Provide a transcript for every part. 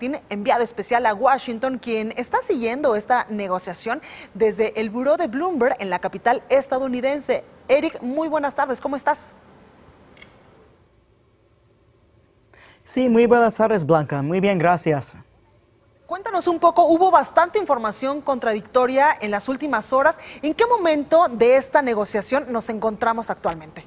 tiene enviado especial a Washington, quien está siguiendo esta negociación desde el buró de Bloomberg en la capital estadounidense. Eric, muy buenas tardes, ¿cómo estás? Sí, muy buenas tardes, Blanca. Muy bien, gracias. Cuéntanos un poco, hubo bastante información contradictoria en las últimas horas. ¿En qué momento de esta negociación nos encontramos actualmente?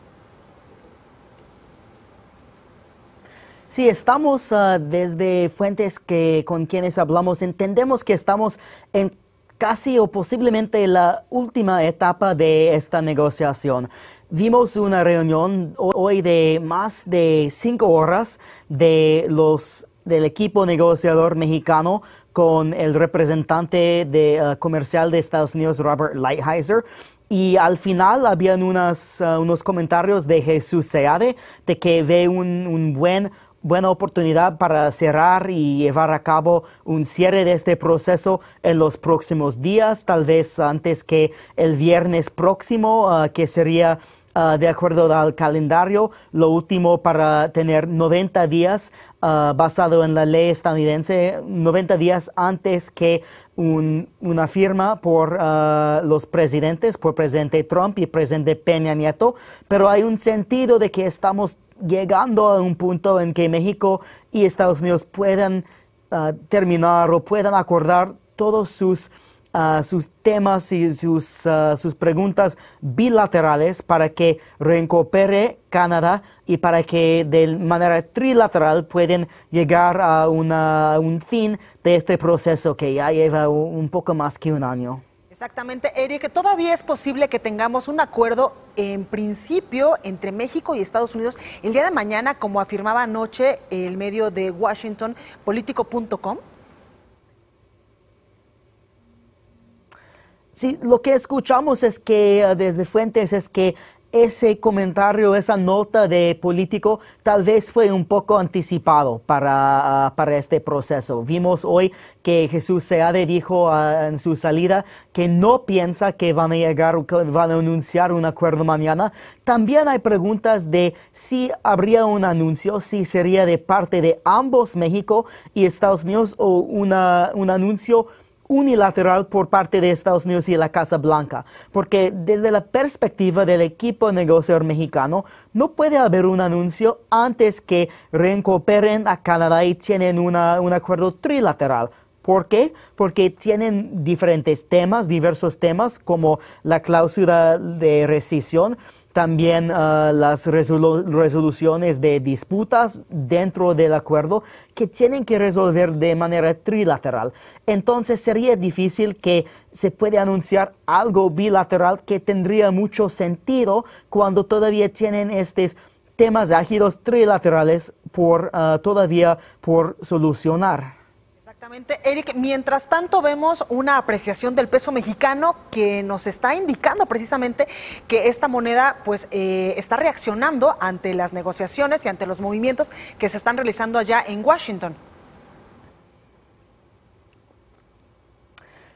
Sí, estamos ah, desde fuentes que con quienes hablamos entendemos que estamos en casi o posiblemente la última etapa de esta negociación. Vimos una reunión hoy de más de cinco horas de los del equipo negociador mexicano con el representante de, ah, comercial de Estados Unidos, Robert Lighthizer. Y al final habían unas, ah, unos comentarios de Jesús Seade de que ve un buen buena oportunidad para cerrar y llevar a cabo un cierre de este proceso en los próximos días, tal vez antes que el viernes próximo, ah, que sería... Ah, de acuerdo al calendario, lo último para tener 90 días, ah, basado en la ley estadounidense, 90 días antes que un, una firma por ah, los presidentes, por presidente Trump y presidente Peña Nieto, pero hay un sentido de que estamos llegando a un punto en que México y Estados Unidos puedan ah, terminar o puedan acordar todos sus sus temas y sus, sus preguntas bilaterales para que reincorpore Canadá y para que de manera trilateral pueden llegar a, un fin de este proceso que ya lleva un poco más que un año. Exactamente, Eric. Todavía es posible que tengamos un acuerdo en principio entre México y Estados Unidos el día de mañana, como afirmaba anoche el medio de Washington, Sí, lo que escuchamos es que eh, desde fuentes es que ese comentario, esa nota de político tal vez fue un poco anticipado para, ah, para este proceso. Vimos hoy que Jesús Seade dijo ah, en su salida que no piensa que van a llegar, van a anunciar un acuerdo mañana. También hay preguntas de si habría un anuncio, si sería de parte de ambos México y Estados Unidos o una, un anuncio unilateral por parte de Estados Unidos y la Casa Blanca, porque desde la perspectiva del equipo negociador mexicano, no puede haber un anuncio antes que reincorporen a Canadá y tienen un acuerdo trilateral. ¿Por qué? Porque tienen diferentes temas, diversos temas, como la cláusula de rescisión, también ah, las resoluciones de disputas dentro del acuerdo que tienen que resolver de manera trilateral. Entonces sería difícil que se puede anunciar algo bilateral que tendría mucho sentido cuando todavía tienen estos temas ágidos trilaterales por, ah, todavía por solucionar. Exactamente. Eric, mientras tanto vemos una apreciación del peso mexicano que nos está indicando precisamente que esta moneda pues eh, está reaccionando ante las negociaciones y ante los movimientos que se están realizando allá en Washington.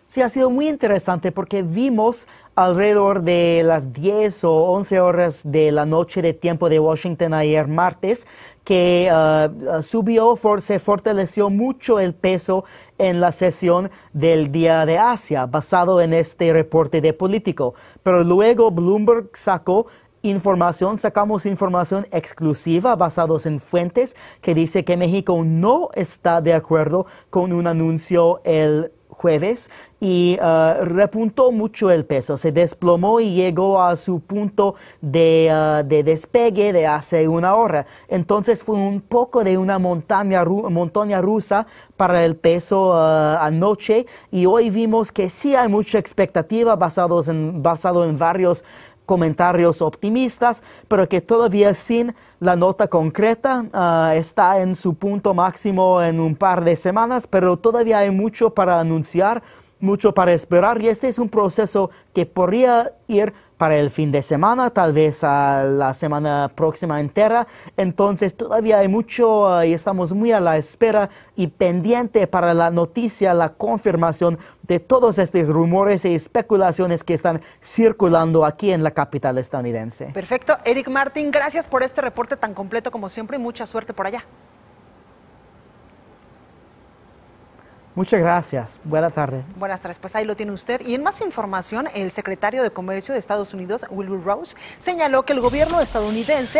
Sí, ha sido muy interesante porque vimos alrededor de las 10 o 11 horas de la noche de tiempo de Washington ayer martes que ah, ah, subió, se fortaleció mucho el peso en la sesión del Día de Asia, basado en este reporte de político. Pero luego Bloomberg sacó información, sacamos información exclusiva basados en fuentes que dice que México no está de acuerdo con un anuncio el jueves y eh, repuntó mucho el peso, se desplomó y llegó a su punto de, eh, de, despegue de hace una hora. Entonces fue un poco de una montaña, rusa para el peso eh, anoche y hoy vimos que sí hay mucha expectativa basados en, basado en varios comentarios optimistas, pero que todavía sin la nota concreta ah, está en su punto máximo en un par de semanas, pero todavía hay mucho para anunciar, mucho para esperar y este es un proceso que podría ir para el fin de semana, tal vez a la semana próxima entera. Entonces todavía hay mucho eh, y estamos muy a la espera y pendiente para la noticia, la confirmación de todos estos rumores y especulaciones que están circulando aquí en la capital estadounidense. Perfecto. Eric Martin, gracias por este reporte tan completo como siempre y mucha suerte por allá. Muchas gracias. Buenas tardes. Buenas tardes. Pues ahí lo tiene usted. Y en más información, el secretario de Comercio de Estados Unidos, Wilbur Rose, señaló que el gobierno estadounidense